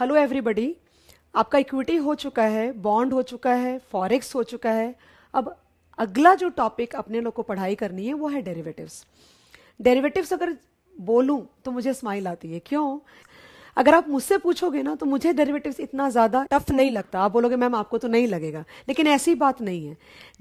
Hello everybody आपका equity हो चुका है बॉन्ड हो चुका है फॉरेक्स हो चुका है अब अगला जो टॉपिक अपने लोग को पढ़ाई करनी है वो है डेरिवेटिव्स डेरिवेटिव्स अगर बोलूं तो मुझे स्माइल आती है क्यों अगर आप मुझसे पूछोगे ना तो मुझे डेरिवेटिव्स इतना ज़्यादा टफ नहीं लगता आप बोलोगे मैम आपको तो नहीं लगेगा लेकिन ऐसी बात नहीं है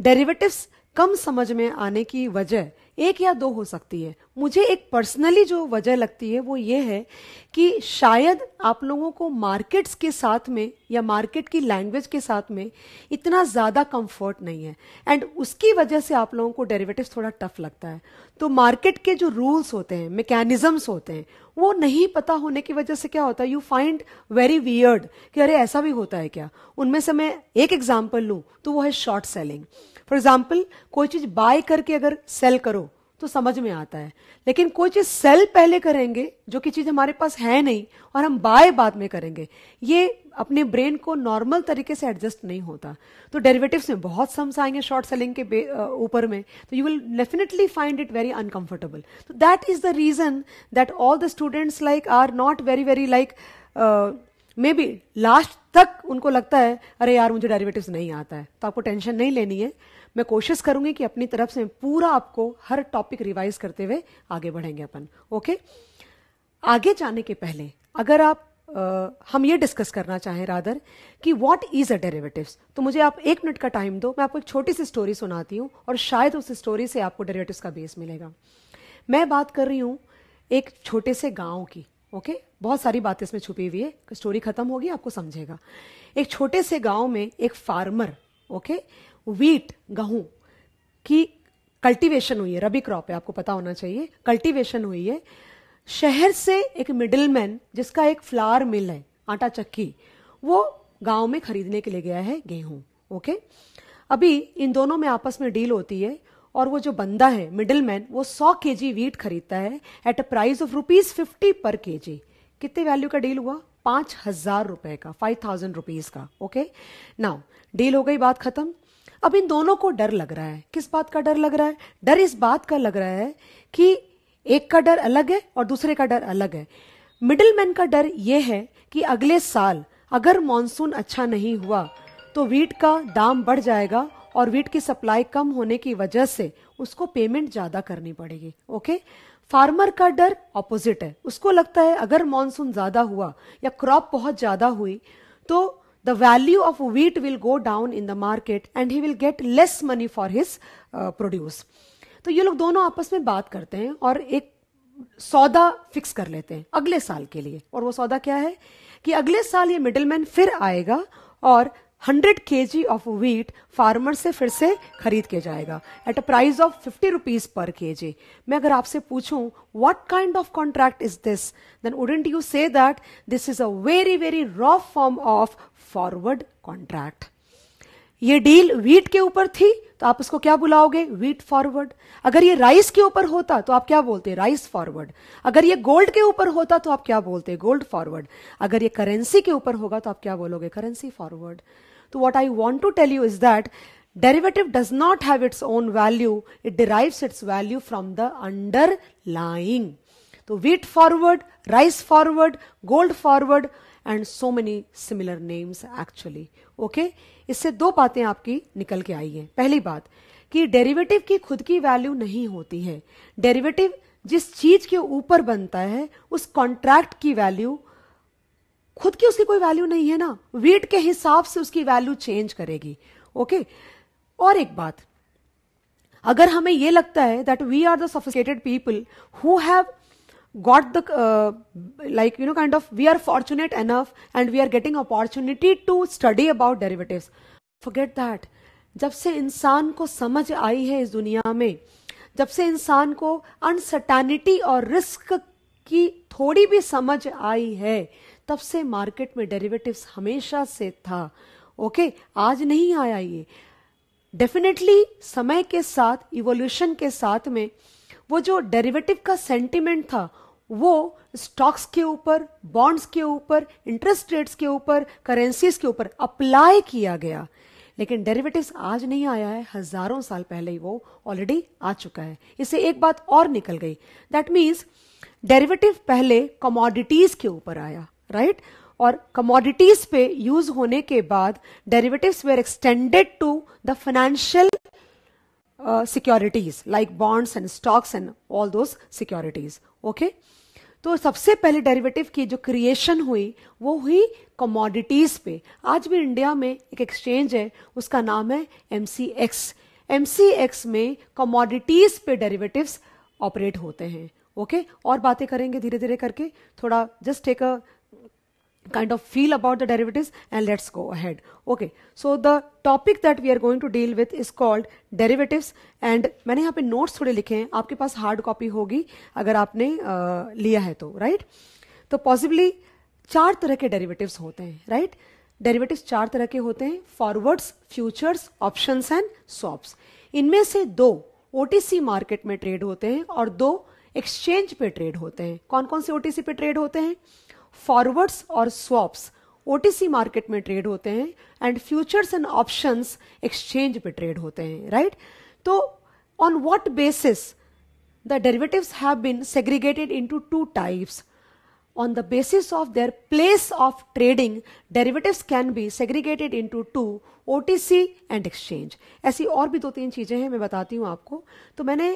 डेरिवेटिव्स कम समझ में आने की वजह एक या दो हो सकती है मुझे एक पर्सनली जो वजह लगती है वो ये है कि शायद आप लोगों को मार्केट्स के साथ में या मार्केट की लैंग्वेज के साथ में इतना ज़्यादा कंफर्ट नहीं है एंड उसकी वजह से आप लोगों को डेरिवेटिव्स थोड़ा टफ लगता है तो मार्केट के जो रूल्स होते हैं मैकेनिज़म्स होते हैं वो नहीं पता होने की वजह से क्या होता है यू फाइंड वेरी वियर्ड कि अरे ऐसा भी होता है क्या उनमें से मैं एक एग्जाम्पल लूँ तो वो है शॉर्ट सेलिंग फॉर एग्जाम्पल कोई चीज बाय करके अगर सेल करो तो समझ में आता है लेकिन कोई चीज सेल पहले करेंगे जो कि चीज हमारे पास है नहीं और हम बाय बाद में करेंगे ये अपने ब्रेन को नॉर्मल तरीके से एडजस्ट नहीं होता तो डेरिवेटिव्स में बहुत सम्स आएंगे शॉर्ट सेलिंग के ऊपर में तो you will definitely find it very uncomfortable तो that is the reason that all the students like are not very very like maybe last तक उनको लगता है अरे यार मुझे डेरिवेटिव्स नहीं आता है तो आपको टेंशन नहीं लेनी है मैं कोशिश करूंगी कि अपनी तरफ से पूरा आपको हर टॉपिक रिवाइज करते हुए आगे बढ़ेंगे अपन ओके आगे जाने के पहले अगर आप Uh, हम ये डिस्कस करना चाहें रादर कि व्हाट इज अ डेरिवेटिव्स तो मुझे आप एक मिनट का टाइम दो मैं आपको एक छोटी सी स्टोरी सुनाती हूँ और शायद उस स्टोरी से आपको डेरिवेटिव्स का बेस मिलेगा मैं बात कर रही हूँ एक छोटे से गांव की ओके बहुत सारी बातें इसमें छुपी हुई है स्टोरी खत्म होगी आपको समझेगा एक छोटे से गांव में एक फार्मर ओके वीट गेहूं की कल्टीवेशन हुई है रबी क्रॉप है आपको पता होना चाहिए कल्टीवेशन हुई है शहर से एक मिडिलमैन जिसका एक फ्लावर मिल है आटा चक्की वो गांव में खरीदने के लिए गया है गेहूं ओके अभी इन दोनों में आपस में डील होती है और वो जो बंदा है मिडिल मैन वो सौ के जी वीट खरीदता है at a price of rupees fifty पर के जी कितने वैल्यू का डील हुआ पांच हजार रुपए का फाइव थाउजेंड रुपीज का ओके नाउ डील हो गई बात खत्म अब इन दोनों को डर लग रहा है किस बात का डर लग रहा है डर इस बात का लग रहा है कि एक का डर अलग है और दूसरे का डर अलग है मिडिल मैन का डर यह है कि अगले साल अगर मानसून अच्छा नहीं हुआ तो वीट का दाम बढ़ जाएगा और वीट की सप्लाई कम होने की वजह से उसको पेमेंट ज़्यादा करनी पड़ेगी ओके फार्मर का डर ऑपोजिट है उसको लगता है अगर मानसून ज़्यादा हुआ या क्रॉप बहुत ज़्यादा हुई तो the value of wheat will go down in the market and he will get less money for his uh, produce. तो ये लोग दोनों आपस में बात करते हैं और एक सौदा फिक्स कर लेते हैं अगले साल के लिए और वो सौदा क्या है कि अगले साल ये मिडलमैन फिर आएगा और hundred K ji of wheat farmer से फिर से खरीद के जाएगा at a price of fifty rupees पर के जी मैं अगर आपसे पूछूं what kind of contract is this then wouldn't you say that this is a very very raw form of forward contract ये डील वीट के ऊपर थी तो आप उसको क्या बुलाओगे वीट फॉरवर्ड अगर ये राइस के ऊपर होता तो आप क्या बोलते राइस फॉरवर्ड अगर ये गोल्ड के ऊपर होता तो आप क्या बोलते गोल्ड फॉरवर्ड अगर ये करेंसी के ऊपर होगा तो आप क्या बोलोगे करेंसी फॉरवर्ड तो what I want to tell you is that derivative does not have its own value it derives its value from the underlying wheat forward rice forward gold forward and so many similar names actually okay इससे दो बातें आपकी निकल के आई है पहली बात कि डेरिवेटिव की खुद की वैल्यू नहीं होती है डेरिवेटिव जिस चीज के ऊपर बनता है उस कॉन्ट्रैक्ट की वैल्यू खुद की उसकी कोई वैल्यू नहीं है ना वेट के हिसाब से उसकी वैल्यू चेंज करेगी ओके और एक बात अगर हमें यह लगता है that we are the sophisticated people who have got the like you know kind of we are fortunate fortunate and we are getting opportunity to study about derivative derivatives that जब से इंसान को समझ आई है इस दुनिया में जब से इंसान को अनसर्टेनिटी और रिस्क की थोड़ी भी समझ आई है तब से मार्केट में डेरिवेटिव्स हमेशा से था ओके आज नहीं आया ये डेफिनेटली समय के साथ इवोल्यूशन के साथ में वो जो डेरिवेटिव का सेंटिमेंट था वो स्टॉक्स के ऊपर बॉन्ड्स के ऊपर इंटरेस्ट रेट्स के ऊपर करेंसीज के ऊपर अप्लाई किया गया लेकिन डेरिवेटिव्स आज नहीं आया है हजारों साल पहले ही वो ऑलरेडी आ चुका है इससे एक बात और निकल गई दैट मीन्स डेरिवेटिव पहले कमोडिटीज के ऊपर आया राइट और कमोडिटीज पे यूज होने के बाद derivatives were extended to the financial securities like bonds and stocks and all those securities okay तो सबसे पहले डेरिवेटिव की जो क्रिएशन हुई वो हुई कमोडिटीज पे आज भी इंडिया में एक एक्सचेंज है उसका नाम है M C X M C X में कमोडिटीज पे डेरिवेटिव्स ऑपरेट होते हैं ओके okay? और बातें करेंगे धीरे धीरे करके थोड़ा just take a kind of feel about the derivatives and let's go ahead okay so the topic that we are going to deal with is called derivatives and maine yahan pe notes thode likhe hain aapke paas hard copy hogi agar aapne uh, लिया है तो right to possibly char tarah ke derivatives hote hain right derivatives char tarah ke hote hain forwards futures options and swaps inme se do OTC market mein trade hote hain aur do exchange pe trade hote hain कौन कौन se otc pe trade hote hain forwards और swaps OTC market में trade होते हैं and futures and options exchange पे trade होते हैं right तो on what basis the derivatives have been segregated into two types on the basis of their place of trading derivatives can be segregated into two OTC and exchange ऐसी और भी दो तीन चीजें हैं मैं बताती हूं आपको तो मैंने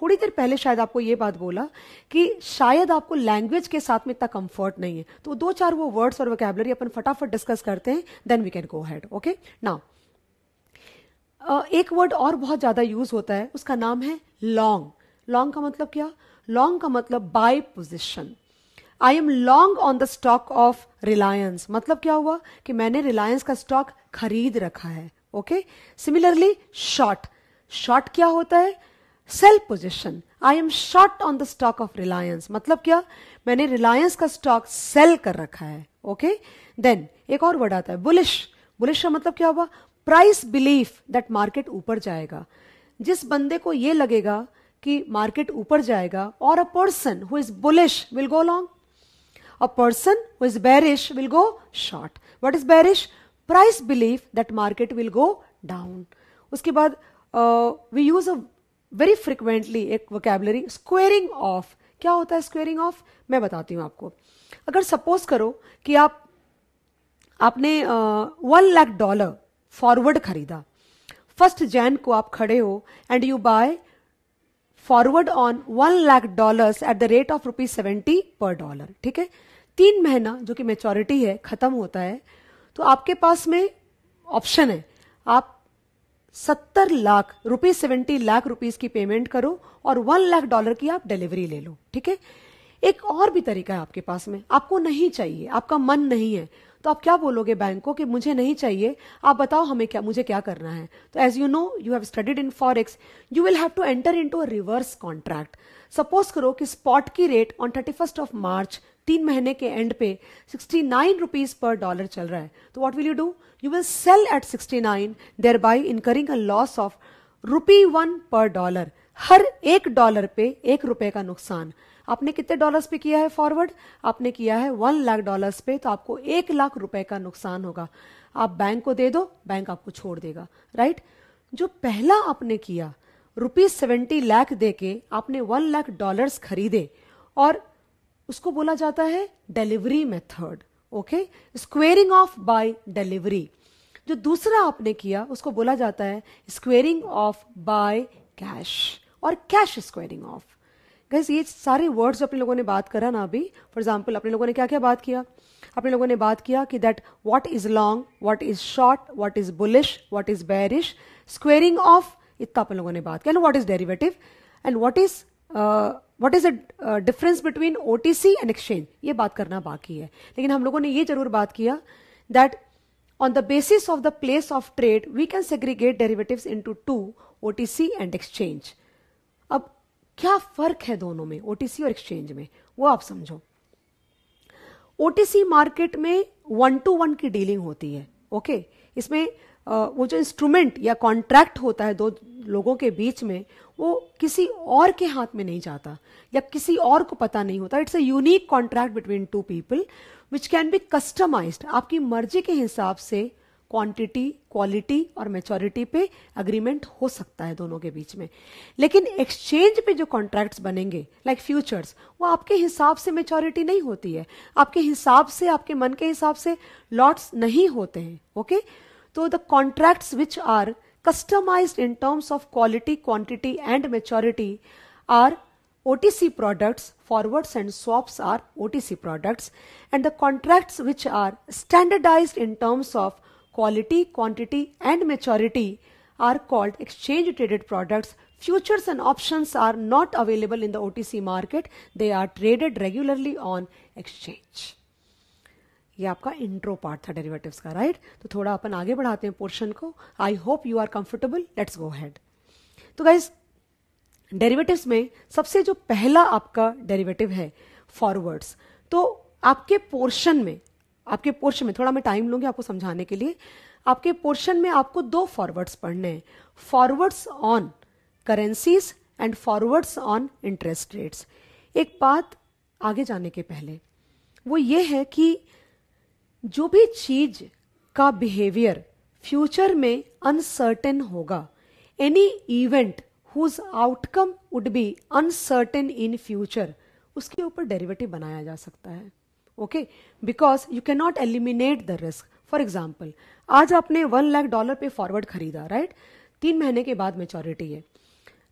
थोड़ी देर पहले शायद आपको ये बात बोला कि शायद आपको लैंग्वेज के साथ में इतना कंफर्ट नहीं है तो दो चार वो वर्ड्स और वोकेबलरी अपन फटाफट डिस्कस करते हैं then we can go ahead okay now एक वर्ड और बहुत ज्यादा यूज होता है उसका नाम है लॉन्ग लॉन्ग का मतलब क्या लॉन्ग का मतलब buy position I am long on the stock of Reliance मतलब क्या हुआ कि मैंने रिलायंस का स्टॉक खरीद रखा है ओके सिमिलरली शॉर्ट शॉर्ट क्या होता है sell position I am short on the stock of Reliance मतलब क्या मैंने रिलायंस का स्टॉक सेल कर रखा है ओके okay? देन एक और वर्ड आता है बुलिश बुलिश का मतलब क्या हुआ प्राइस बिलीफ दैट मार्केट ऊपर जाएगा जिस बंदे को यह लगेगा कि मार्केट ऊपर जाएगा और a person who is bullish will go long a person who is bearish will go short what is bearish price belief that market will go down उसके बाद we use a very frequently एक vocabulary squaring off क्या होता है squaring of मैं बताती हूँ आपको अगर सपोज करो कि आप आपने वन लाख डॉलर फॉरवर्ड खरीदा फर्स्ट जैन को आप खड़े हो and you buy forward on one lakh dollar at the rate of rupees seventy per dollar ठीक है तीन महीना जो कि मेचोरिटी है खत्म होता है तो आपके पास में ऑप्शन है आप सत्तर lakh rupees seventy lakh rupees की पेमेंट करो और वन लाख डॉलर की आप डिलीवरी ले लो ठीक है एक और भी तरीका है आपके पास में आपको नहीं चाहिए आपका मन नहीं है तो आप क्या बोलोगे बैंक को कि मुझे नहीं चाहिए आप बताओ हमें क्या मुझे क्या करना है तो as you know you have studied in forex you will have to enter into a reverse contract suppose करो कि स्पॉट की rate on thirty first of March तीन महीने के एंड पे sixty nine rupees per dollar चल रहा है तो what will you do you will sell at sixty nine thereby incurring a loss of rupee one per dollar हर एक डॉलर पे एक रुपए का नुकसान आपने कितने डॉलर्स पे किया है फॉरवर्ड आपने किया है वन लाख डॉलर्स पे तो आपको एक लाख रुपए का नुकसान होगा आप बैंक को दे दो बैंक आपको छोड़ देगा राइट जो पहला आपने किया रुपीज सेवेंटी लाख दे के आपने वन लाख डॉलर्स खरीदे और उसको बोला जाता है delivery method okay squaring off by delivery जो दूसरा आपने किया उसको बोला जाता है स्क्वेयरिंग ऑफ बाय कैश और कैश स्क्वेयरिंग ऑफ गैस ये सारे वर्ड्स अपने लोगों ने बात करा ना अभी फॉर एग्जाम्पल अपने लोगों ने क्या क्या बात किया अपने लोगों ने बात किया कि that what is long what is short what is bullish what is bearish squaring off इतना अपन लोगों ने बात किया what is derivative and what is what is a difference between O T C and exchange ये बात करना बाकी है लेकिन हम लोगों ने ये जरूर बात किया that on the basis of the place of trade we can segregate derivative into two O T C and exchange अब क्या फर्क है दोनों में OTC और एक्सचेंज में वो आप समझो OTC मार्केट में वन टू वन की डीलिंग होती है ओके okay? इसमें वो जो इंस्ट्रूमेंट या कॉन्ट्रैक्ट होता है दो लोगों के बीच में वो किसी और के हाथ में नहीं जाता या किसी और को पता नहीं होता it's a unique contract between two people which can be customize आपकी मर्जी के हिसाब से क्वांटिटी क्वालिटी और मेचोरिटी पे अग्रीमेंट हो सकता है दोनों के बीच में लेकिन एक्सचेंज पे जो कॉन्ट्रैक्ट्स बनेंगे लाइक like फ्यूचर्स वो आपके हिसाब से मेचोरिटी नहीं होती है आपके हिसाब से आपके मन के हिसाब से लॉट्स नहीं होते हैं okay okay? though the contracts which are customized in terms of quality, quantity and maturity are OTC products, forwards and swaps are OTC products and the contracts which are standardized in terms of quality, quantity and maturity are called exchange traded products. Futures and options are not available in the OTC market. They are traded regularly on exchange. ये आपका intro part था derivatives का right तो थोड़ा अपन आगे बढ़ाते हैं पोर्शन को I hope you are comfortable let's go ahead तो गाइज डेरिवेटिव्स में सबसे जो पहला आपका डेरिवेटिव है फॉरवर्ड्स तो आपके पोर्शन में आपके पोर्शन में थोड़ा मैं टाइम लूंगी आपको समझाने के लिए आपके पोर्शन में आपको दो फॉरवर्ड्स पढ़ने हैं forwards on currencies and forwards on interest rates एक बात आगे जाने के पहले वो ये है कि जो भी चीज का बिहेवियर फ्यूचर में अनसर्टेन होगा any event whose outcome would be uncertain in future उसके ऊपर डेरिवेटिव बनाया जा सकता है okay because you can not eliminate the risk for example आज आपने वन लाख डॉलर पे फॉरवर्ड खरीदा राइट right? तीन महीने के बाद मेचोरिटी है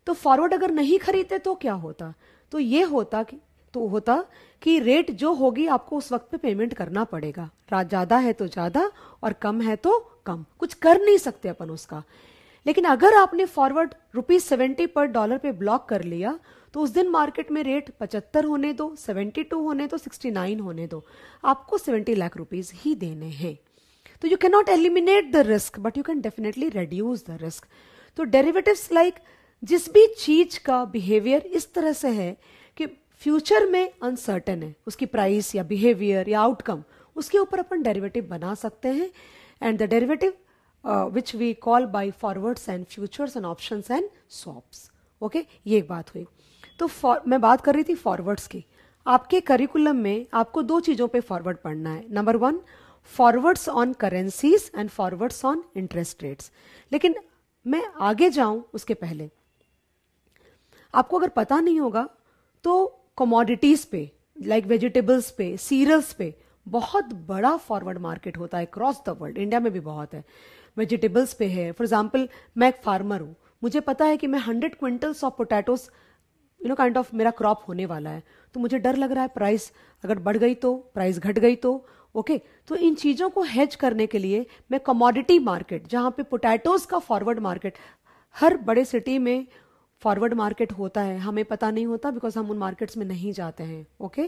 तो फॉरवर्ड अगर नहीं खरीदते तो क्या होता तो ये होता कि तो होता कि रेट जो होगी आपको उस वक्त पे पेमेंट करना पड़ेगा ज़्यादा है तो ज़्यादा और कम है तो कम कुछ कर नहीं सकते अपन उसका लेकिन अगर आपने forward rupees seventy per dollar पे ब्लॉक कर लिया तो उस दिन मार्केट में रेट पचहत्तर होने दो सेवेंटी टू होने दो सिक्सटी नाइन होने दो आपको सेवेंटी लाख रुपीज ही देने हैं तो you can not eliminate the risk but you can definitely reduce the risk तो डेरिवेटिव्स लाइक जिस भी चीज का बिहेवियर इस तरह से है फ्यूचर में अनसर्टन है उसकी प्राइस या बिहेवियर या आउटकम उसके ऊपर अपन डेरिवेटिव बना सकते हैं and the derivative which we call by forwards and futures and options and swaps okay ये एक बात हुई तो मैं बात कर रही थी फॉरवर्ड्स की आपके करिकुलम में आपको दो चीज़ों पे फॉरवर्ड पढ़ना है number one forwards on currencies and forwards on interest rates लेकिन मैं आगे जाऊं उसके पहले आपको अगर पता नहीं होगा तो कमोडिटीज़ पे लाइक वेजिटेबल्स पे सीरियल्स पे बहुत बड़ा फॉरवर्ड मार्केट होता है क्रॉस द वर्ल्ड इंडिया में भी बहुत है वेजिटेबल्स पे है फॉर एग्जाम्पल मैं एक फार्मर हूँ मुझे पता है कि मैं hundred quintals of potatoes you know kind of मेरा क्रॉप होने वाला है तो मुझे डर लग रहा है प्राइस अगर बढ़ गई तो प्राइस घट गई तो ओके okay, तो इन चीज़ों को हैज करने के लिए मैं कमोडिटी मार्केट जहाँ पे पोटैटोज का फॉरवर्ड मार्केट हर बड़े सिटी में फॉरवर्ड मार्केट होता है हमें पता नहीं होता बिकॉज हम उन मार्केट्स में नहीं जाते हैं ओके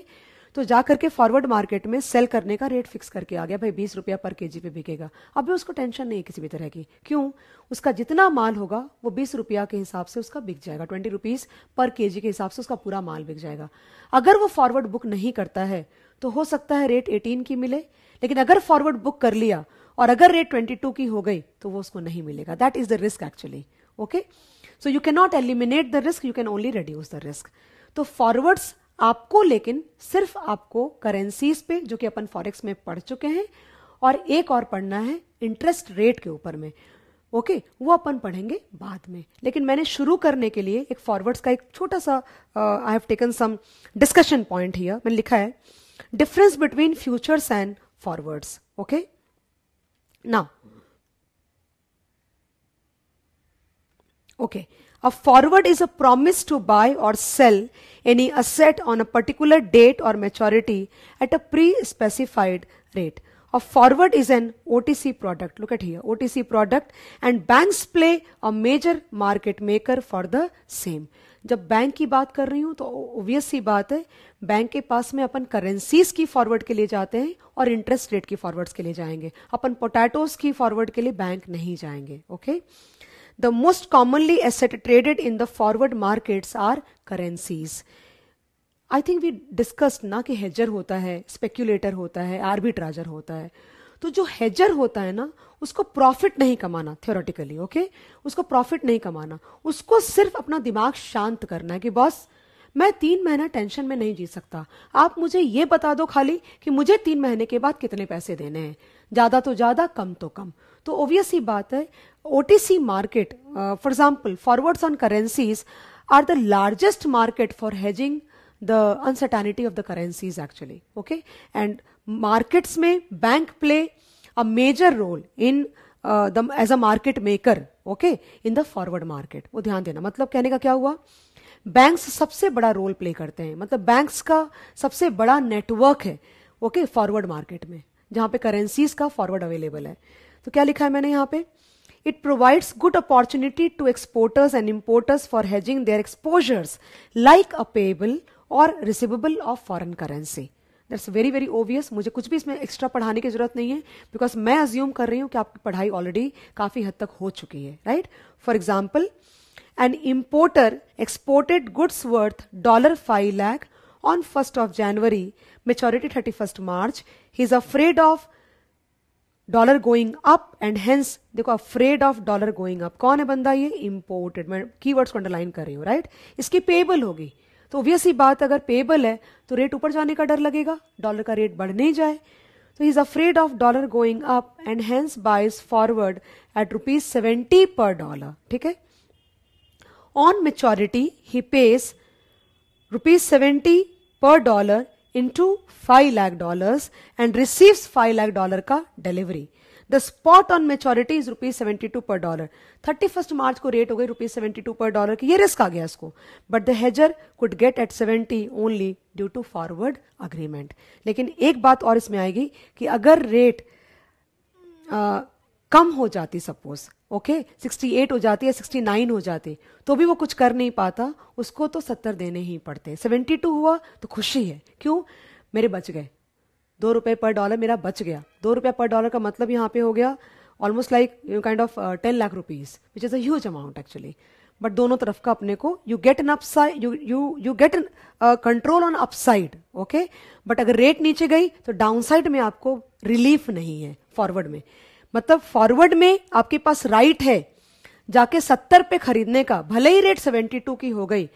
तो जा करके फॉरवर्ड मार्केट में सेल करने का रेट फिक्स करके आ गया भाई बीस रुपया पर केजी पे बिकेगा अभी उसको टेंशन नहीं है किसी भी तरह की क्यों उसका जितना माल होगा वो बीस रुपया के हिसाब से उसका बिक जाएगा ट्वेंटी रुपीज पर केजी के हिसाब से उसका पूरा माल बिक जाएगा अगर वो फॉरवर्ड बुक नहीं करता है तो हो सकता है रेट एटीन की मिले लेकिन अगर फॉरवर्ड बुक कर लिया और अगर रेट ट्वेंटी टू की हो गई तो वो उसको नहीं मिलेगा that is the risk actually okay so you can not eliminate the risk you can only reduce the risk तो फॉरवर्ड्स आपको लेकिन सिर्फ आपको करेंसीज पे जो कि अपन फॉरेक्स में पढ़ चुके हैं और एक और पढ़ना है इंटरेस्ट रेट के ऊपर में ओके okay, वो अपन पढ़ेंगे बाद में लेकिन मैंने शुरू करने के लिए एक फॉरवर्ड्स का एक छोटा सा I have taken some discussion point here मैंने लिखा है difference between futures and forwards okay now Okay. A forward is a promise to buy or sell any asset on a particular date or maturity at a pre-specified rate. A forward is an OTC product. Look at here, OTC product and banks play a major market maker for the same. जब bank की बात कर रही हूँ तो obvious ही बात है बैंक के पास में अपन करेंसीज की फॉरवर्ड के लिए जाते हैं और इंटरेस्ट रेट की फॉरवर्ड्स के लिए जाएंगे अपन पोटैटोज की फॉरवर्ड के लिए बैंक नहीं जाएंगे okay okay? The most commonly asset traded in the forward markets are currencies I think we discussed ना कि हेजर होता है स्पेक्यूलेटर होता है आर्बिट्राजर होता है तो जो हेजर होता है ना उसको प्रॉफिट नहीं कमाना थियोरेटिकली ओके okay? उसको प्रॉफिट नहीं कमाना उसको सिर्फ अपना दिमाग शांत करना है कि बॉस मैं तीन महीना टेंशन में नहीं जी सकता आप मुझे ये बता दो खाली कि मुझे तीन महीने के बाद कितने पैसे देने हैं ज्यादा तो ज्यादा कम तो कम तो ओबियस ही बात है oh market for example forwards on currencies are the largest market for hedging the uncertainty of the currencies actually okay and markets में bank play a major role in the as a market maker okay in the forward market वो ध्यान देना मतलब कहने का क्या हुआ banks सबसे बड़ा रोल प्ले करते हैं मतलब बैंक्स का सबसे बड़ा नेटवर्क है ओके फॉरवर्ड मार्केट में जहां पे करेंसीज का फॉरवर्ड अवेलेबल है तो क्या लिखा है मैंने यहां पे it provides good opportunity to exporters and importers for hedging their exposures like a payable और receivable of foreign currency that's very very obvious मुझे कुछ भी इसमें एक्स्ट्रा पढ़ाने की जरूरत नहीं है बिकॉज मैं अज्यूम कर रही हूं कि आपकी पढ़ाई ऑलरेडी काफ़ी हद तक हो चुकी है right for example an importer exported goods worth dollar five lakh on first of January maturity thirty first March he is afraid of dollar going up and hence देखो afraid of dollar going up कौन है बंदा ये imported मैं words को underline कर रही हूँ राइट इसकी पेबल होगी तो ऑब्वियस ही बात अगर पेबल है तो रेट ऊपर जाने का डर लगेगा डॉलर का रेट बढ़ नहीं जाए तो is afraid of dollar going up and hence buys forward at rupees seventy per dollar ठीक है on maturity he pays rupees seventy per dollar into five lakh dollar and receive five lakh dollar का delivery the spot on maturity is rupees seventy two per dollar thirty first March को rate हो गई rupees seventy two per dollar की यह risk आ गया इसको but the हेजर could get at seventy only due to forward agreement लेकिन एक बात और इसमें आएगी कि अगर रेट कम हो जाती सपोज ओके सिक्सटी एट हो जाती है सिक्सटी नाइन हो जाती तो भी वो कुछ कर नहीं पाता उसको तो सत्तर देने ही पड़ते सेवेंटी टू हुआ तो खुशी है क्यों मेरे बच गए दो रुपये पर डॉलर मेरा बच गया दो रुपये पर डॉलर का मतलब यहाँ पे हो गया almost like you kind of ten lakh rupees which is a huge amount actually but दोनों तरफ का अपने को you get an upside you you you get an control on upside okay but अगर रेट नीचे गई तो डाउनसाइड में आपको रिलीफ नहीं है फॉरवर्ड में मतलब फॉरवर्ड में आपके पास राइट है जाके सत्तर पे खरीदने का भले ही रेट सेवेंटी टू की हो गई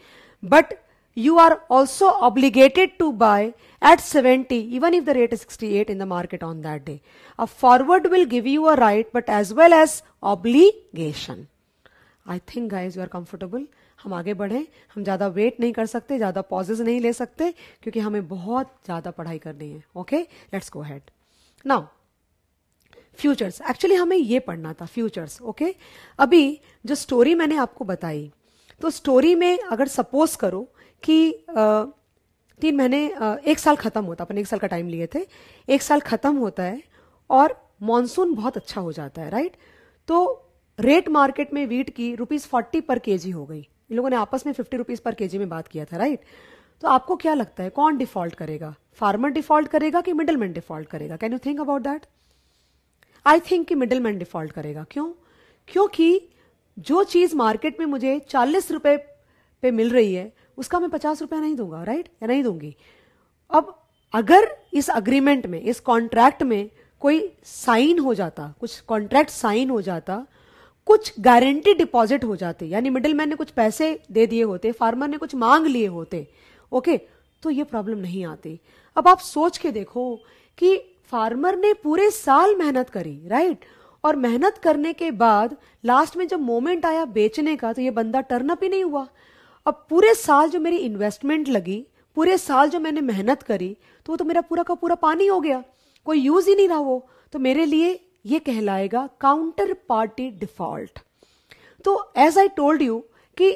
but you are also obligated to buy at seventy even if the rate sixty eight in the market on that day a forward will give you a right but as well as obligation I think guys you are comfortable हम आगे बढ़े हम ज्यादा wait नहीं कर सकते ज्यादा possess नहीं ले सकते क्योंकि हमें बहुत ज्यादा पढ़ाई करनी है okay let's go ahead now futures actually हमें ये पढ़ना था फ्यूचर्स ओके अभी जो स्टोरी मैंने आपको बताई तो स्टोरी में अगर सपोज करो कि तीन महीने एक साल ख़त्म होता अपन एक साल का टाइम लिए थे एक साल ख़त्म होता है और मानसून बहुत अच्छा हो जाता है राइट तो रेट मार्केट में वीट की रुपीज़ फोर्टी पर केजी हो गई इन लोगों ने आपस में फिफ्टी रुपीज़ पर के में बात किया था राइट तो आपको क्या लगता है कौन डिफॉल्ट करेगा फार्मर डिफॉल्ट करेगा कि मिडलमैन डिफॉल्ट करेगा can you think about that I think कि मिडिल मैन डिफॉल्ट करेगा क्यों क्योंकि जो चीज़ मार्केट में मुझे चालीस रुपए पे मिल रही है उसका मैं पचास रुपया नहीं दूंगा राइट या नहीं दूंगी अब अगर इस अग्रीमेंट में इस कॉन्ट्रैक्ट में कोई साइन हो जाता कुछ कॉन्ट्रैक्ट साइन हो जाता कुछ गारंटी डिपॉजिट हो जाते यानी मिडिल मैन ने कुछ पैसे दे दिए होते फार्मर ने कुछ मांग लिए होते ओके तो ये प्रॉब्लम नहीं आती अब आप सोच के देखो कि फार्मर ने पूरे साल मेहनत करी राइट और मेहनत करने के बाद लास्ट में जब मोमेंट आया बेचने का तो ये बंदा टर्न अप ही नहीं हुआ अब पूरे साल जो मेरी इन्वेस्टमेंट लगी पूरे साल जो मैंने मेहनत करी तो वो तो मेरा पूरा का पूरा पानी हो गया कोई यूज ही नहीं रहा वो तो मेरे लिए ये कहलाएगा काउंटर पार्टी डिफॉल्ट तो एज आई टोल्ड यू कि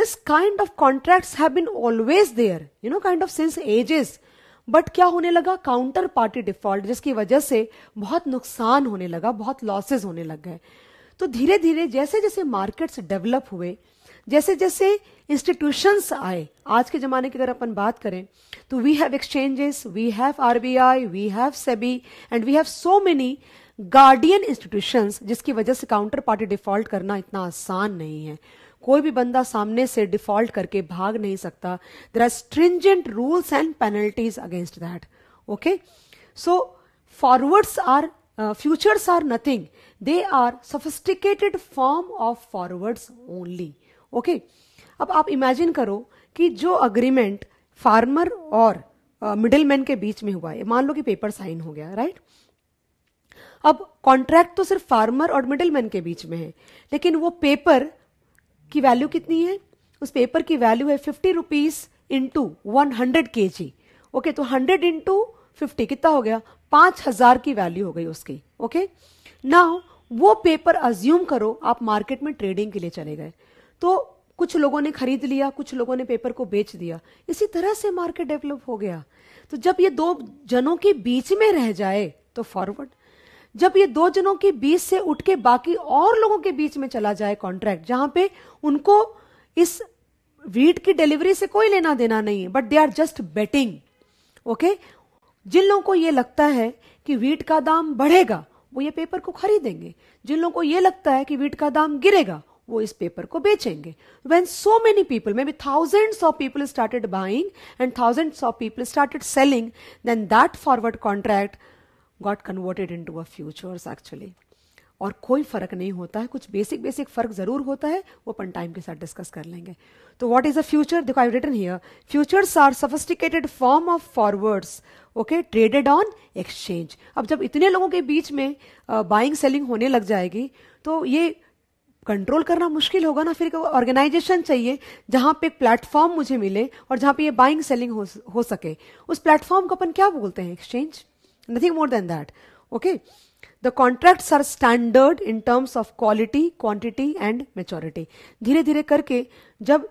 this kind of contracts have been always there you know kind of since ages but क्या होने लगा काउंटर पार्टी डिफॉल्ट जिसकी वजह से बहुत नुकसान होने लगा बहुत लॉसेज होने लग गए तो धीरे धीरे जैसे जैसे मार्केट्स डेवलप हुए जैसे जैसे इंस्टीट्यूशंस आए आज के ज़माने की अगर अपन बात करें तो we have exchanges we have RBI we have SEBI and we have so many guardian institutions जिसकी वजह से काउंटर पार्टी डिफॉल्ट करना इतना आसान नहीं है कोई भी बंदा सामने से डिफॉल्ट करके भाग नहीं सकता there are stringent rules and penalties against that okay so forwards are futures are nothing they are sophisticated form of forwards only okay अब आप इमेजिन करो कि जो अग्रीमेंट फार्मर और मिडिल uh, मैन के बीच में हुआ है मान लो कि पेपर साइन हो गया राइट right? अब कॉन्ट्रैक्ट तो सिर्फ फार्मर और मिडिल मैन के बीच में है लेकिन वो पेपर की वैल्यू कितनी है उस पेपर की वैल्यू है fifty rupees into one hundred K G okay तो हंड्रेड इंटू फिफ्टी कितना हो गया पांच हजार की वैल्यू हो गई उसकी ओके ना वो पेपर अज्यूम करो आप मार्केट में ट्रेडिंग के लिए चले गए तो कुछ लोगों ने खरीद लिया कुछ लोगों ने पेपर को बेच दिया इसी तरह से मार्केट डेवलप हो गया तो जब ये दो जनों के बीच में रह जाए तो फॉरवर्ड जब ये दो जनों के बीच से उठ के बाकी और लोगों के बीच में चला जाए कॉन्ट्रैक्ट जहां पे उनको इस वीट की डिलीवरी से कोई लेना देना नहीं है but they are just betting okay जिन लोगों को ये लगता है कि वीट का दाम बढ़ेगा वो ये पेपर को खरीदेंगे जिन लोगों को ये लगता है कि वीट का दाम गिरेगा वो इस पेपर को बेचेंगे when so many people may be thousand of people started buying and thousand of people started selling then that forward contract got converted into a futures actually और कोई फ़र्क नहीं होता है कुछ बेसिक बेसिक फ़र्क ज़रूर होता है वो अपन टाइम के साथ डिस्कस कर लेंगे तो व्हाट इज़ अ फ्यूचर देखो I return here futures are sophisticated form of forwards okay traded on exchange अब जब इतने लोगों के बीच में बाइंग uh, सेलिंग होने लग जाएगी तो ये कंट्रोल करना मुश्किल होगा ना फिर ऑर्गेनाइजेशन चाहिए जहां पे एक प्लेटफॉर्म मुझे मिले और जहां पे ये बाइंग सेलिंग हो, हो सके उस प्लेटफॉर्म को अपन क्या बोलते हैं exchange nothing more than that okay the contracts are standard in terms of quality quantity and maturity dheere dheere karke jab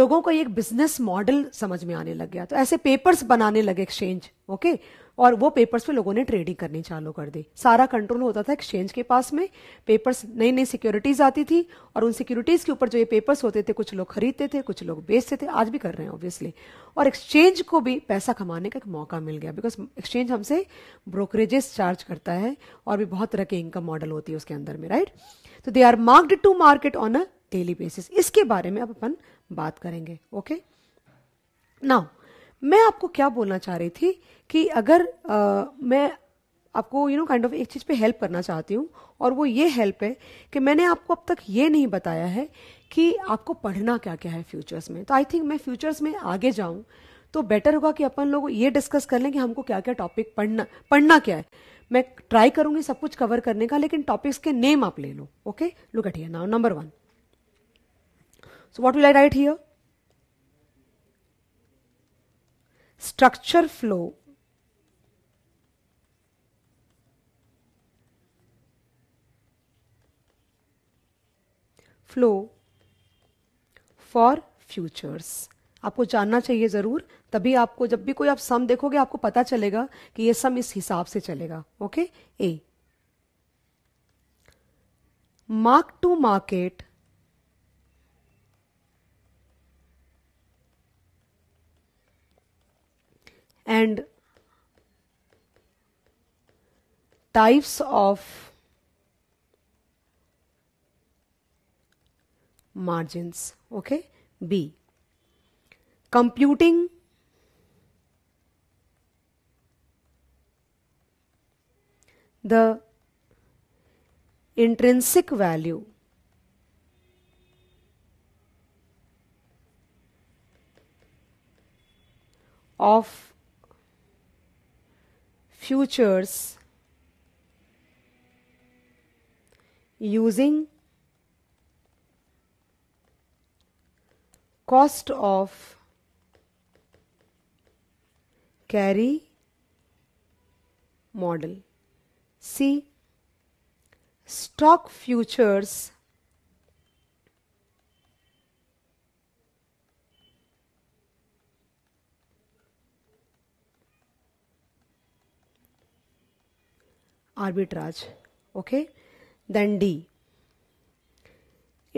logon ko ek business model samajh mein aane lag gaya to aise papers banane lage exchange okay? और वो papers पे लोगों ने trading करनी चालू कर दी सारा control होता था एक्सचेंज के पास में पेपर्स नई नई सिक्योरिटीज आती थी और उन सिक्योरिटीज के ऊपर जो ये पेपर्स होते थे कुछ लोग खरीदते थे कुछ लोग बेचते थे आज भी कर रहे हैं ऑब्वियसली और एक्सचेंज को भी पैसा कमाने का एक मौका मिल गया बिकॉज एक्सचेंज हमसे ब्रोकरेजेस चार्ज करता है और भी बहुत तरह के इनकम मॉडल होती है उसके अंदर में राइट तो they are marked to market on a daily basis इसके बारे में अब अपन बात करेंगे ओके okay? नाउ मैं आपको क्या बोलना चाह रही थी कि अगर आ, मैं आपको यू नो काइंड ऑफ एक चीज़ पे हेल्प करना चाहती हूँ और वो ये हेल्प है कि मैंने आपको अब तक ये नहीं बताया है कि आपको पढ़ना क्या क्या है फ्यूचर्स में तो आई थिंक मैं फ्यूचर्स में आगे जाऊँ तो बेटर होगा कि अपन लोग ये डिस्कस कर लें कि हमको क्या क्या टॉपिक पढ़ना पढ़ना क्या है मैं ट्राई करूंगी सब कुछ कवर करने का लेकिन टॉपिक्स के नेम आप ले लो okay look at here now number one so what will I write here structure flow flow for futures आपको जानना चाहिए ज़रूर तभी आपको जब भी कोई आप सम देखोगे आपको पता चलेगा कि ये सम इस हिसाब से चलेगा okay A mark to market and types of margins. Okay, B. Computing the intrinsic value of futures using cost of carry model. See stock futures arbitrage okay then d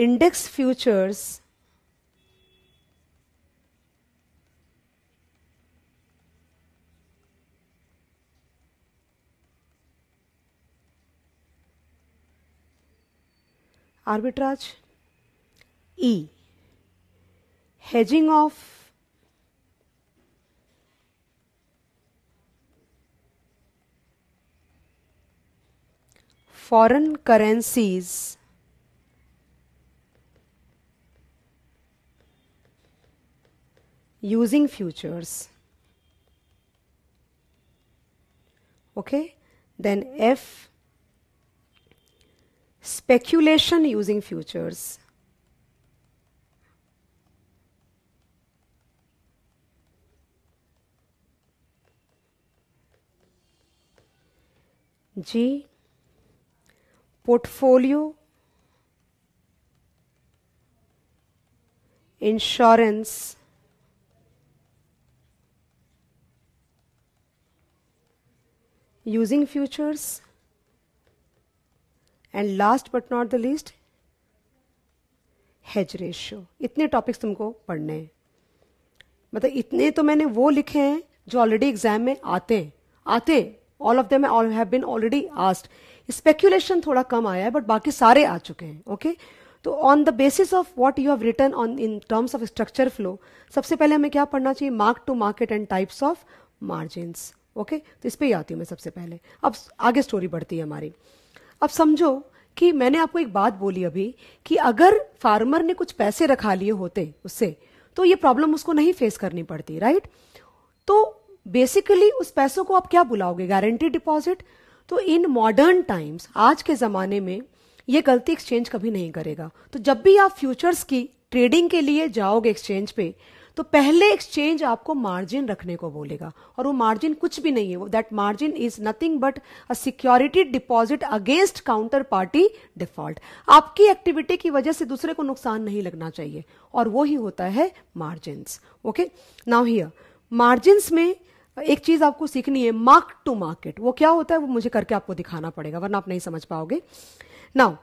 index futures arbitrage. E. Hedging of foreign currencies using futures. Okay, then F speculation using futures. G portfolio insurance using futures and last but not the least hedge ratio इतने topics तुमको पढ़ने हैं मतलब इतने तो मैंने वो लिखे हैं जो ऑलरेडी एग्जाम में आते हैं आते all of them have been already asked speculation थोड़ा कम आया है बट बाकी सारे आ चुके हैं ओके तो on the basis of what you have return on in terms of structure flow सबसे पहले हमें क्या पढ़ना चाहिए mark to market and types of margin okay तो इस पर ही आती हूँ मैं सबसे पहले अब आगे स्टोरी बढ़ती है हमारी अब समझो कि मैंने आपको एक बात बोली अभी कि अगर फार्मर ने कुछ पैसे रखा लिए होते उससे तो ये प्रॉब्लम उसको नहीं फेस करनी पड़ती राइट तो बेसिकली उस पैसों को आप क्या बुलाओगे गारंटी डिपॉजिट तो इन मॉडर्न टाइम्स आज के ज़माने में ये गलती एक्सचेंज कभी नहीं करेगा तो जब भी आप फ्यूचर्स की ट्रेडिंग के लिए जाओगे एक्सचेंज पे तो पहले एक्सचेंज आपको मार्जिन रखने को बोलेगा और वो मार्जिन कुछ भी नहीं है that margin is nothing but a security deposit against counter party default आपकी एक्टिविटी की वजह से दूसरे को नुकसान नहीं लगना चाहिए और वो ही होता है margin okay now here margins में एक चीज आपको सीखनी है मार्क टू मार्केट वो क्या होता है वो मुझे करके आपको दिखाना पड़ेगा वरना आप नहीं समझ पाओगे now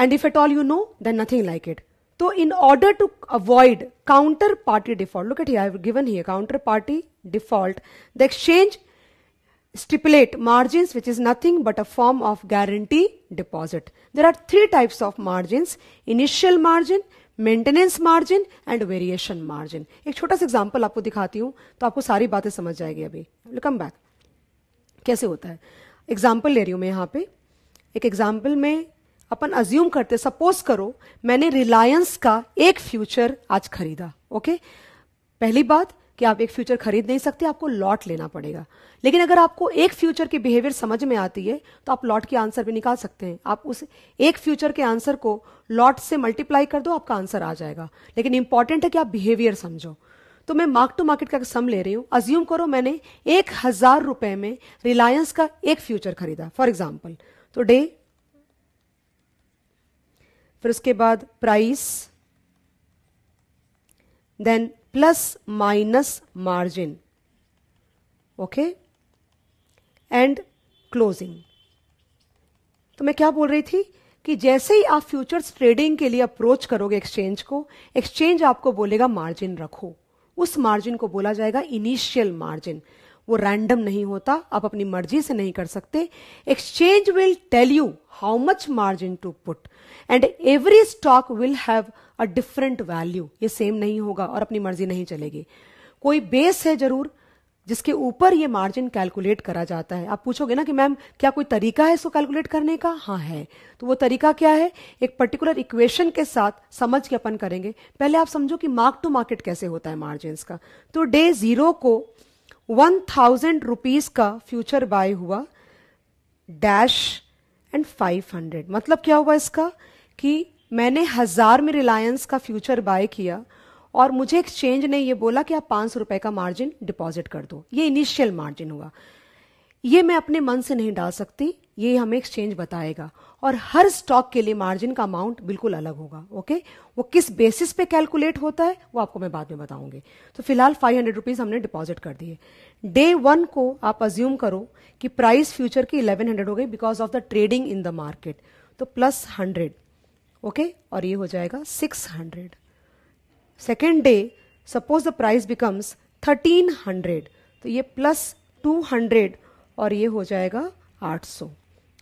and if at all you know then nothing like it तो in order to avoid counter party default, look at here, I have given here counter party default, the exchange stipulate margins which is nothing but a form of guarantee deposit. There are three types of margins, initial margin, maintenance margin and variation margin एक छोटा सा example आपको दिखाती हूँ तो आपको सारी बातें समझ जाएगी अभी कम बैक कैसे होता है एग्जाम्पल ले रही हूँ मैं यहाँ पे एक एग्जाम्पल में अपन अज्यूम करते सपोज करो मैंने रिलायंस का एक फ्यूचर आज खरीदा ओके पहली बात कि आप एक फ्यूचर खरीद नहीं सकते आपको लॉट लेना पड़ेगा लेकिन अगर आपको एक फ्यूचर की बिहेवियर समझ में आती है तो आप लॉट के आंसर भी निकाल सकते हैं आप उस एक फ्यूचर के आंसर को लॉट से मल्टीप्लाई कर दो आपका आंसर आ जाएगा लेकिन इंपॉर्टेंट है कि आप बिहेवियर समझो तो मैं मार्क टू मार्केट का सम ले रही हूं अज्यूम करो मैंने एक हजार रुपए में रिलायंस का एक फ्यूचर खरीदा फॉर एग्जाम्पल तो डे फिर उसके बाद price then plus minus margin okay and closing तो मैं क्या बोल रही थी कि जैसे ही आप फ्यूचर्स ट्रेडिंग के लिए अप्रोच करोगे एक्सचेंज को एक्सचेंज आपको बोलेगा मार्जिन रखो उस मार्जिन को बोला जाएगा इनिशियल मार्जिन वो रैंडम नहीं होता आप अपनी मर्जी से नहीं कर सकते exchange will tell you how much margin to put and every stock will have a different value ये सेम नहीं होगा और अपनी मर्जी नहीं चलेगी कोई बेस है जरूर जिसके ऊपर ये मार्जिन कैलकुलेट करा जाता है आप पूछोगे ना कि मैम क्या कोई तरीका है इसको कैलकुलेट करने का हाँ है तो वो तरीका क्या है एक पर्टिकुलर इक्वेशन के साथ समझ के अपन करेंगे पहले आप समझो कि मार्क टू मार्केट कैसे होता है मार्जिन का तो डे जीरो को वन थाउजेंड रुपीज का फ्यूचर बाय हुआ डैश एंड फाइव हंड्रेड मतलब क्या हुआ इसका कि मैंने हज़ार में रिलायंस का फ्यूचर बाय किया और मुझे एक्सचेंज ने ये बोला कि आप पांच सौ रुपए का मार्जिन डिपॉजिट कर दो ये इनिशियल मार्जिन हुआ ये मैं अपने मन से नहीं डाल सकती ये हमें एक्सचेंज बताएगा और हर स्टॉक के लिए मार्जिन का अमाउंट बिल्कुल अलग होगा ओके वो किस बेसिस पे कैलकुलेट होता है वो आपको मैं बाद में बताऊंगी तो फिलहाल फाइव हंड्रेड रुपीज़ हमने डिपॉजिट कर दिए डे वन को आप अज्यूम करो कि प्राइस फ्यूचर की इलेवन हंड्रेड हो गई because of the trading in the market तो प्लस हंड्रेड ओके और ये हो जाएगा six hundred second day suppose the price becomes thirteen hundred तो ये प्लस टू हंड्रेड और ये हो जाएगा आठ सौ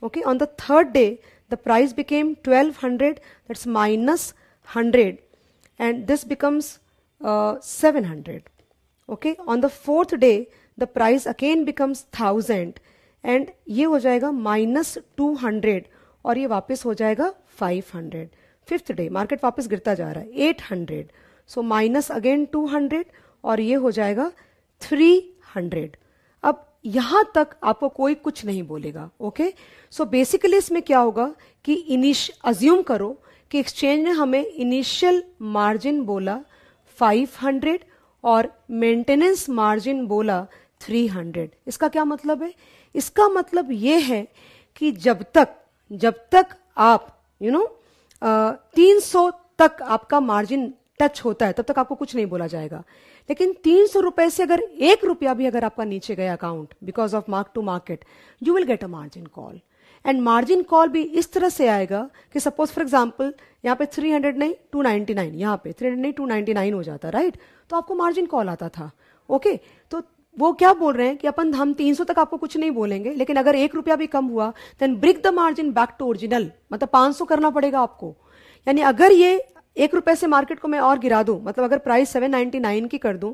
okay on the third day the price became twelve hundred that's minus hundred and this becomes seven hundred okay on the fourth day the price again becomes thousand and ये हो जाएगा minus two hundred और ये वापस हो जाएगा five hundred fifth day market वापस गिरता जा रहा है eight hundred so minus again two hundred और ये हो जाएगा थ्री हंड्रेड अब यहां तक आपको कोई कुछ नहीं बोलेगा ओके सो बेसिकली इसमें क्या होगा कि इनिश अज्यूम करो कि एक्सचेंज ने हमें इनिशियल मार्जिन बोला 500 और मेंटेनेंस मार्जिन बोला 300 इसका क्या मतलब है इसका मतलब ये है कि जब तक जब तक आप यू नो uh, तीन सौ तक आपका मार्जिन टच होता है तब तक आपको कुछ नहीं बोला जाएगा लेकिन तीन सौ रुपए से अगर एक रुपया भी अगर आपका नीचे गया account because of mark to market you will get a margin call and margin call भी इस तरह से आएगा कि सपोज फॉर एग्जाम्पल यहाँ पे 300 नहीं 299 यहाँ पे हंड्रेड नहीं 299 हो जाता राइट right? तो आपको मार्जिन कॉल आता था ओके okay? तो वो क्या बोल रहे हैं कि अपन हम 300 तक आपको कुछ नहीं बोलेंगे लेकिन अगर एक रुपया भी कम हुआ then bring the margin back to original मतलब 500 करना पड़ेगा आपको यानी अगर ये एक रुपए से मार्केट को मैं और गिरा दूं मतलब अगर प्राइस 799 की कर दूं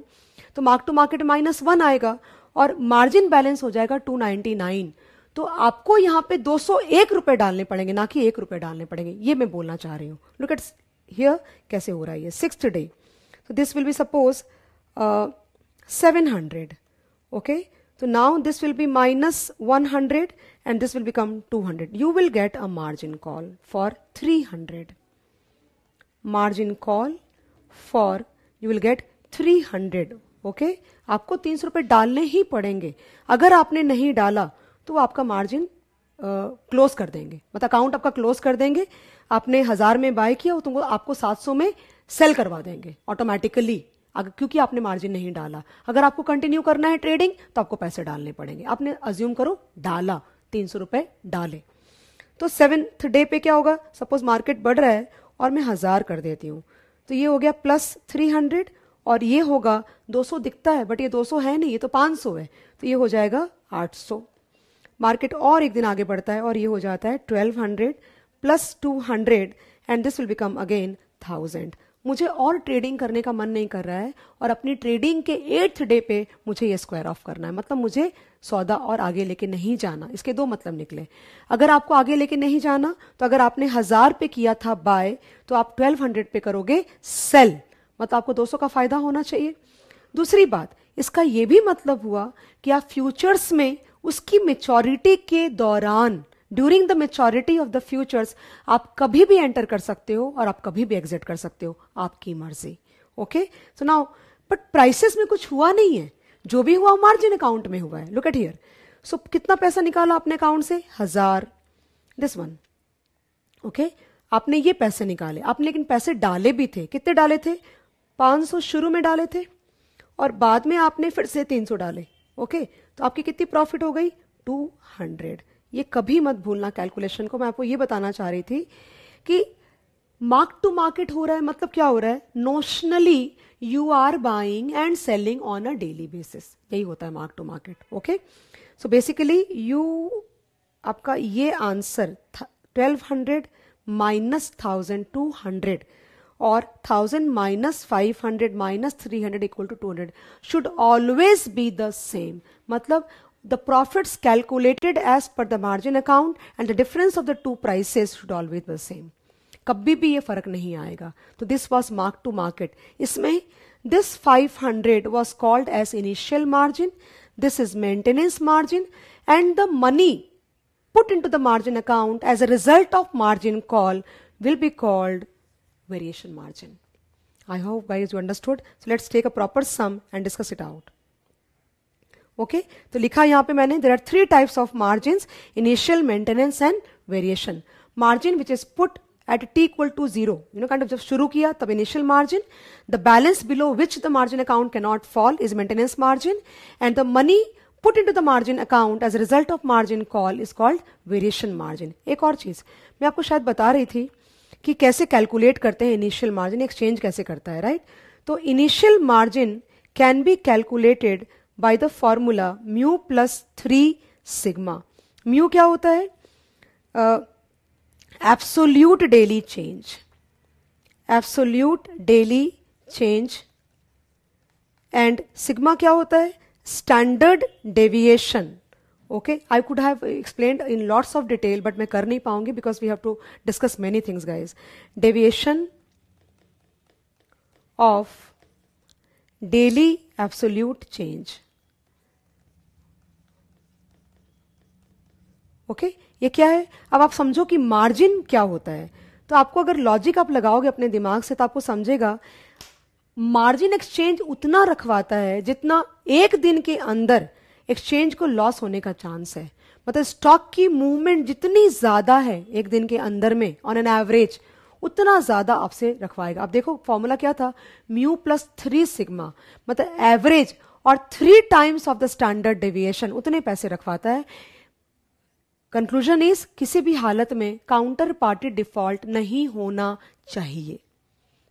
तो mark to market minus one आएगा और मार्जिन बैलेंस हो जाएगा टू तो आपको यहाँ पे दो रुपए डालने पड़ेंगे ना कि एक रुपये डालने पड़ेंगे ये मैं बोलना चाह रही हूँ लुक एट हियर कैसे हो रहा है सिक्स डे तो this will be suppose seven hundred Okay. So now this will be minus 100 and this will become 200. You will get a margin call for 300. Margin call for you will get 300. okay? आपको तीन सौ रुपये डालने ही पड़ेंगे अगर आपने नहीं डाला तो आपका मार्जिन क्लोज कर देंगे मतलब अकाउंट आपका क्लोज कर देंगे आपने हजार में बाय किया तो आपको 700 में सेल करवा देंगे ऑटोमेटिकली अगर क्योंकि आपने मार्जिन नहीं डाला अगर आपको कंटिन्यू करना है ट्रेडिंग तो आपको पैसे डालने पड़ेंगे आपने अज्यूम करो डाला तीन सौ रुपए डाले तो सेवेंथ डे पे क्या होगा सपोज मार्केट बढ़ रहा है और मैं हज़ार कर देती हूँ तो ये हो गया प्लस थ्री हंड्रेड और ये होगा दो सौ दिखता है बट ये दो सौ है नहीं ये तो पांच सौ है तो ये हो जाएगा आठ सौ मार्केट और एक दिन आगे बढ़ता है और ये हो जाता है twelve hundred plus two hundred and this will become again thousand मुझे और ट्रेडिंग करने का मन नहीं कर रहा है और अपनी ट्रेडिंग के एट्थ डे पे मुझे ये स्क्वायर ऑफ करना है मतलब मुझे सौदा और आगे लेके नहीं जाना इसके दो मतलब निकले अगर आपको आगे लेके नहीं जाना तो अगर आपने हजार पे किया था बाय तो आप ट्वेल्व हंड्रेड पे करोगे सेल मतलब आपको दो सौ का फायदा होना चाहिए दूसरी बात इसका यह भी मतलब हुआ कि आप फ्यूचर्स में उसकी मेचोरिटी के दौरान during the maturity of the futures आप कभी भी एंटर कर सकते हो और आप कभी भी एग्जिट कर सकते हो आपकी मर्जी okay so now but prices में कुछ हुआ नहीं है जो भी हुआ मार्जिन अकाउंट में हुआ है लुक एट हियर सो कितना पैसा निकाला आपने अकाउंट से हजार दिस वन ओके आपने ये पैसे निकाले आपने लेकिन पैसे डाले भी थे कितने डाले थे 500 शुरू में डाले थे और बाद में आपने फिर से 300 डाले ओके okay? तो आपकी कितनी प्रॉफिट हो गई 200 ये कभी मत भूलना कैलकुलेशन को मैं आपको ये बताना चाह रही थी कि मार्क टू मार्केट हो रहा है मतलब क्या हो रहा है notionally you are buying and selling on a daily basis यही होता है mark to market okay so basically you आपका ये answer twelve hundred minus thousand two hundred और thousand minus five hundred minus three hundred equal to two hundred should always be the same मतलब the profits calculated as per the margin account and the difference of the two prices should always be the same. कभी भी ये फर्क नहीं आएगा तो this was mark to market इसमें this 500 was called as initial margin. This is maintenance margin, and the money put into the margin account as a result of margin call will be called variation margin. I hope guys you understood. So let's take a proper sum and discuss it out. Okay तो लिखा यहाँ पे मैंने there are three types of margin initial maintenance and variation margin which is put at T equal to zero you know kind of जब शुरू किया तब initial margin the balance below which the margin account can not fall is maintenance margin and the money put into the margin account as result of margin call is called variation margin एक और चीज मैं आपको शायद बता रही थी कि कैसे कैलकुलेट करते हैं इनिशियल मार्जिन एक्सचेंज कैसे करता है राइट right? तो initial margin can be calculated by the formula mu plus three sigma mu क्या होता है absolute daily change absolute daily change and sigma क्या होता है standard deviation okay I could have explain in lots of detail but मैं कर नहीं पाऊंगी because we have to discuss many things guys deviation of daily absolute change okay ये क्या है अब आप समझो कि मार्जिन क्या होता है तो आपको अगर लॉजिक आप लगाओगे अपने दिमाग से तो आपको समझेगा मार्जिन एक्सचेंज उतना रखवाता है जितना एक दिन के अंदर एक्सचेंज को लॉस होने का चांस है मतलब स्टॉक की मूवमेंट जितनी ज्यादा है एक दिन के अंदर में ऑन एन एवरेज उतना ज्यादा आपसे रखवाएगा अब देखो फॉर्मूला क्या था म्यू प्लस थ्री सिग्मा मतलब एवरेज और three times of the standard deviation उतने पैसे रखवाता है कंक्लूजन इज किसी भी हालत में काउंटर पार्टी डिफॉल्ट नहीं होना चाहिए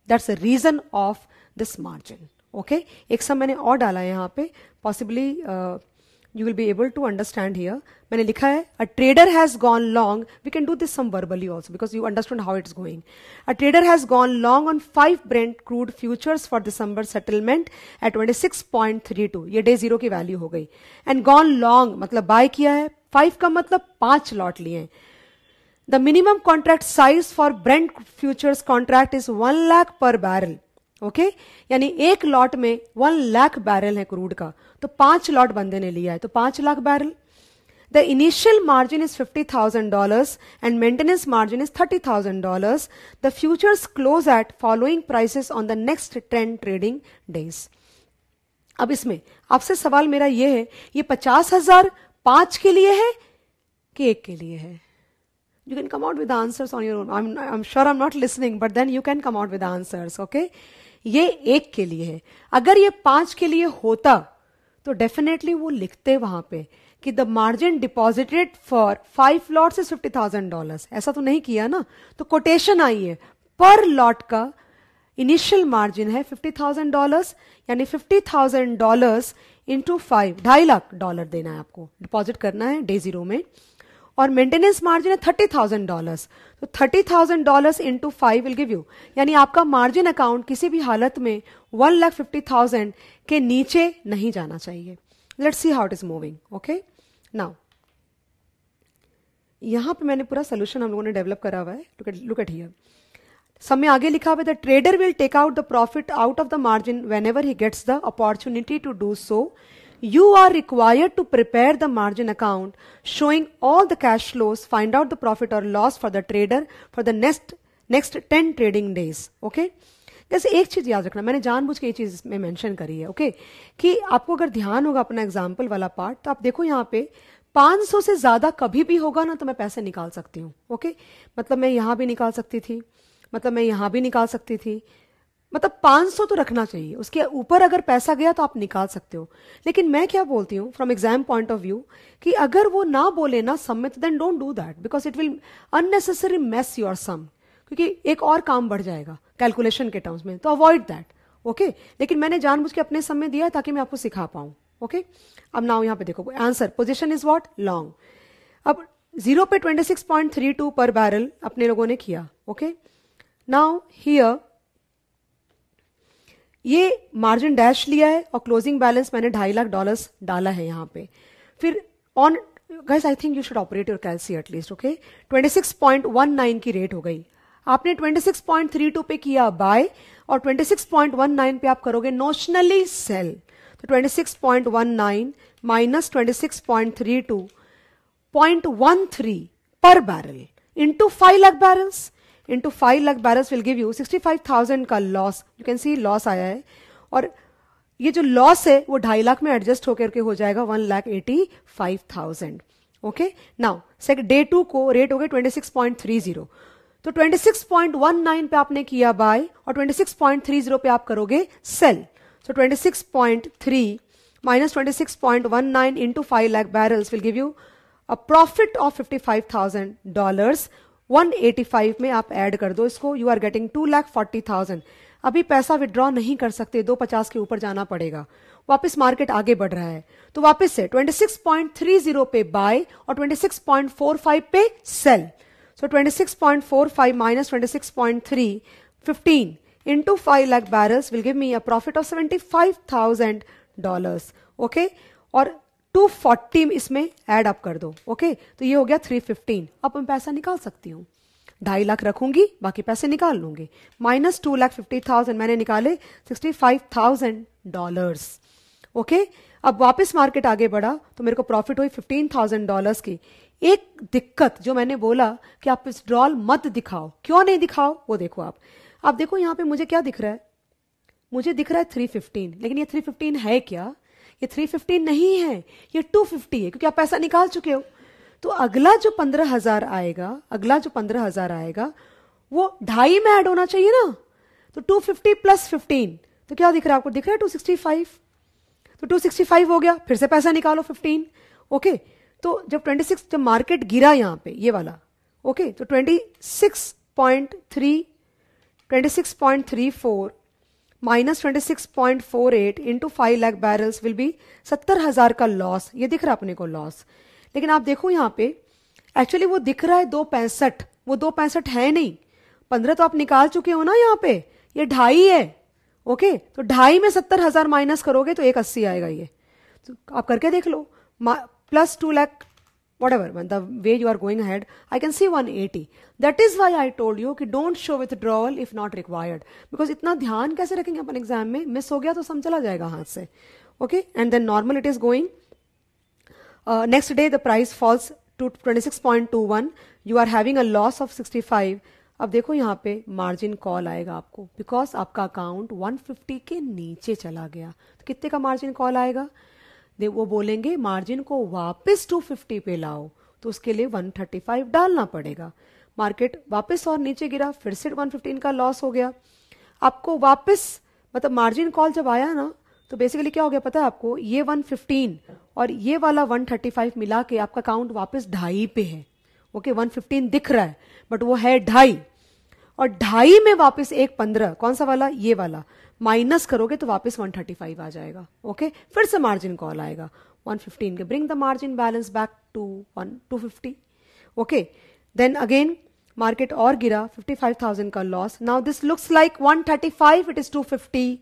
that's a reason of this margin okay एक सब मैंने और डाला है यहां पे possibly you will be able to understand here मैंने लिखा है a trader has gone long we can do this sum verbally also because you understand how it's going a trader has gone long on five brent crude futures for December settlement at twenty six point three two ये day zero की value हो गई and gone long मतलब buy किया है five का मतलब पांच लॉट लिए the minimum contract size for brent futures contract is one lakh per barrel okay यानी एक लॉट में वन लाख बैरल है क्रूड का तो पांच लॉट बंदे ने लिया है तो पांच lakh barrel the initial margin is fifty thousand dollar and maintenance margin is thirty thousand dollar the futures close at following prices on the next ten trading days अब इसमें आपसे सवाल मेरा यह है ये पचास हजार पांच के लिए है कि एक के लिए है you can come out with answers on your I am sure I am not listening but then you can come out with answers okay ये एक के लिए है अगर ये पांच के लिए होता तो डेफिनेटली वो लिखते वहां पे कि the margin deposited for five lots is fifty thousand dollar ऐसा तो नहीं किया ना तो कोटेशन आई है पर लॉट का इनिशियल मार्जिन है फिफ्टी थाउजेंड डॉलर यानी fifty thousand dollar into five ढाई लाख डॉलर देना है आपको डिपॉजिट करना है डे जीरो में और मेंटेनेंस मार्जिन है थर्टी थाउजेंड डॉलर तो thirty thousand dollar into five will give you यानी आपका मार्जिन अकाउंट किसी भी हालत में वन लाख फिफ्टी थाउजेंड के नीचे नहीं जाना चाहिए let's see how it is moving okay now यहां पे मैंने पूरा सोल्यूशन हम लोगों ने डेवलप करा हुआ है लुक एट हियर सब में आगे लिखा हुआ the trader will take out the profit out of the margin whenever he gets the opportunity to do so you are required to prepare the margin account showing all the cash loss find out the profit और loss for the trader for the next next ten trading days okay जैसे एक चीज याद रखना मैंने जानबूझ के ये चीज में मेंशन करी है ओके okay? कि आपको अगर ध्यान होगा अपना एग्जाम्पल वाला पार्ट तो आप देखो यहाँ पे 500 से ज्यादा कभी भी होगा ना तो मैं पैसे निकाल सकती हूँ ओके okay? मतलब मैं यहां भी निकाल सकती थी मतलब मैं यहां भी निकाल सकती थी मतलब 500 तो रखना चाहिए उसके ऊपर अगर पैसा गया तो आप निकाल सकते हो लेकिन मैं क्या बोलती हूँ from exam point of view कि अगर वो ना बोले ना तो then don't do that because it will unnecessary mess your sum क्योंकि एक और काम बढ़ जाएगा कैलकुलेशन के टर्म्स में तो अवॉइड दैट ओके लेकिन मैंने जानबूझ के अपने समय दिया ताकि मैं आपको सिखा पाऊं ओके okay? अब नाउ यहां पे देखो answer position is what long अब जीरो पे टू पर बैरल अपने लोगों ने किया ओके okay? नाउ हियर ये मार्जिन डैश लिया है और क्लोजिंग बैलेंस मैंने ढाई लाख डॉलर्स डाला है यहां पे फिर on guys I think you should operate your calci at least okay 26.19 की रेट हो गई आपने 26.32 पे किया बाय और 26.19 पे आप करोगे नोशनली सेल तो 26.19 minus twenty per barrel into five lakh barrels into five lakh barrels will give you sixty five thousand का loss you can see loss आया है और ये जो लॉस है वो ढाई लाख में एडजस्ट होकर के हो जाएगा one lakh eighty five thousand okay now से डे टू को रेट हो गए twenty six point three zero तो twenty six point one nine पे आपने किया बाय और twenty six point three zero पे आप करोगे sell so twenty six point three minus twenty six point one nine into five lakh barrels will give you a profit of fifty five thousand dollars 185 में आप add कर दो इसको you are getting two lakh forty thousand अभी पैसा withdraw नहीं कर सकते दो पचास के ऊपर जाना पड़ेगा वापस मार्केट आगे बढ़ रहा है तो वापस से 26.30 पे बाय और 26.45 पे sell so 26.45 point four five minus twenty six into five lakh barrels will give me a profit of seventy five thousand dollar okay और टू फोर्टी इसमें ऐड अप कर दो ओके तो ये हो गया थ्री फिफ्टीन अब मैं पैसा निकाल सकती हूँ ढाई लाख रखूंगी बाकी पैसे निकाल लूंगी minus two lakh fifty thousand मैंने निकाले sixty five thousand dollar okay अब वापस मार्केट आगे बढ़ा तो मेरे को प्रॉफिट हुई फिफ्टीन थाउजेंड डॉलर की एक दिक्कत जो मैंने बोला कि आप विड्रॉल मत दिखाओ क्यों नहीं दिखाओ वो देखो आप अब देखो यहाँ पे मुझे क्या दिख रहा है मुझे दिख रहा है थ्री फिफ्टीन लेकिन ये थ्री फिफ्टीन है क्या ये थ्री फिफ्टी नहीं है ये टू फिफ्टी है क्योंकि आप पैसा निकाल चुके हो तो अगला जो पंद्रह हजार आएगा अगला जो पंद्रह हजार आएगा वो ढाई में ऐड होना चाहिए ना तो टू फिफ्टी प्लस फिफ्टीन तो क्या दिख रहा है आपको दिख रहा है टू सिक्सटी फाइव तो टू सिक्सटी फाइव हो गया फिर से पैसा निकालो फिफ्टीन ओके तो जब ट्वेंटी सिक्स जब मार्केट गिरा यहां पे ये वाला ओके तो twenty six point three twenty six point three four minus twenty six point four eight into five lakh barrels will be सत्तर हजार का लॉस ये दिख रहा है अपने को लॉस लेकिन आप देखो यहाँ पे एक्चुअली वो दिख रहा है दो पैंसठ वो दो पैंसठ है नहीं पंद्रह तो आप निकाल चुके हो ना यहाँ पे ये ढाई है ओके तो ढाई में सत्तर हजार माइनस करोगे तो एक अस्सी आएगा ये तो आप करके देख लो plus two lakh whatever when the way you are going ahead i can see 180 that is why i told you कि don't show withdrawal if not required because इतना ध्यान कैसे रखेंगे अपन एग्जाम में मिस हो गया तो सम चला जाएगा हाथ से okay and then normal it is going next day the price falls to 26.21 you are having a loss of 65 अब देखो यहाँ पे मार्जिन कॉल आएगा आपको बिकॉज आपका अकाउंट 150 के नीचे चला गया तो कितने का मार्जिन कॉल आएगा दे वो बोलेंगे मार्जिन को वापस 250 पे लाओ तो उसके लिए 135 डालना पड़ेगा मार्केट वापस और नीचे गिरा फिर से 115 का लॉस हो गया आपको वापस मतलब मार्जिन कॉल जब आया ना तो बेसिकली क्या हो गया पता है आपको ये 115 और ये वाला 135 मिला के आपका काउंट वापस ढाई पे है ओके okay, 115 दिख रहा है बट वो है ढाई और ढाई में वापस एक पंद्रह कौन सा वाला ये वाला माइनस करोगे तो वापस 135 आ जाएगा ओके फिर से मार्जिन कॉल आएगा 115 के bring the margin balance back to one two fifty okay then again market और गिरा 55,000 का loss now this looks like 135 it is 250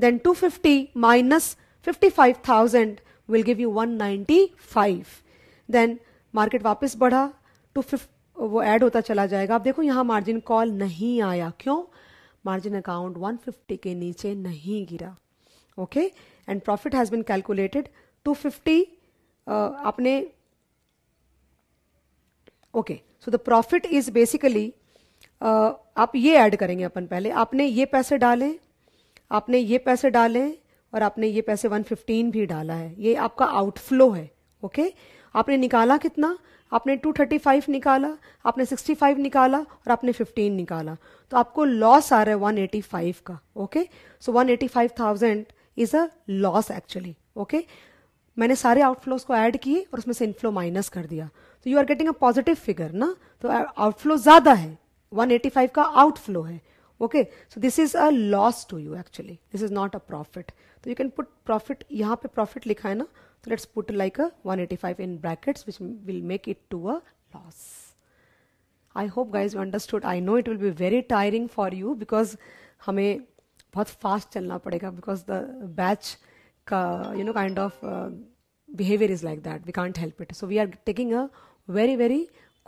then 250 minus fifty will give you one then market वापस बढ़ा to वो add होता चला जाएगा आप देखो यहां मार्जिन कॉल नहीं आया क्यों मार्जिन अकाउंट 150 के नीचे नहीं गिरा okay and profit has been calculated 250 आपने okay so the profit is basically आप ये ऐड करेंगे अपन पहले आपने ये पैसे डाले आपने ये पैसे डाले और आपने ये पैसे 115 भी डाला है ये आपका आउटफ्लो है ओके okay? आपने निकाला कितना आपने 235 निकाला आपने 65 निकाला और आपने 15 निकाला तो आपको लॉस आ रहा है 185 का okay so 185,000 is a loss actually okay मैंने सारे आउटफ्लोज को ऐड किए और उसमें से इनफ्लो माइनस कर दिया तो you are getting a positive figure ना तो आउटफ्लो ज्यादा है 185 का आउटफ्लो है okay so this is a loss to you actually this is not a profit so you can put profit yahan pe profit likha hai so let's put like a 185 in brackets which will make it to a loss i hope guys you understood i know it will be very tiring for you because hame bahut fast chalna padega because the batch you know kind of uh, behavior is like that we can't help it so we are taking a very very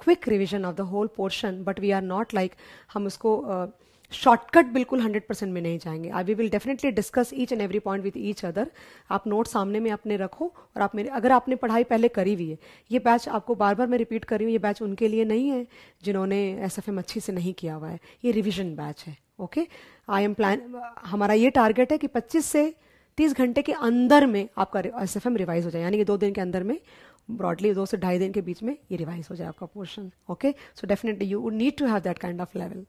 quick revision of the whole portion but we are not like hum usko uh, shortcut बिल्कुल 100 percent में नहीं जाएंगे I we will definitely discuss each and every point with each other आप note सामने में अपने रखो और आप मेरे अगर आपने पढ़ाई पहले करी हुई है ये बैच आपको बार बार मैं रिपीट कर रही हूँ ये बैच उनके लिए नहीं है जिन्होंने एस एफ एम अच्छी से नहीं किया हुआ है ये रिविजन बैच है ओके आई एम प्लान हमारा ये टारगेट है कि पच्चीस से तीस घंटे के अंदर में आपका एस एफ एम रिवाइज हो जाए यानी कि दो दिन के अंदर में ब्रॉडली दो से ढाई दिन के बीच में ये रिवाइज हो जाए आपका portion okay so definitely you need to have that kind of level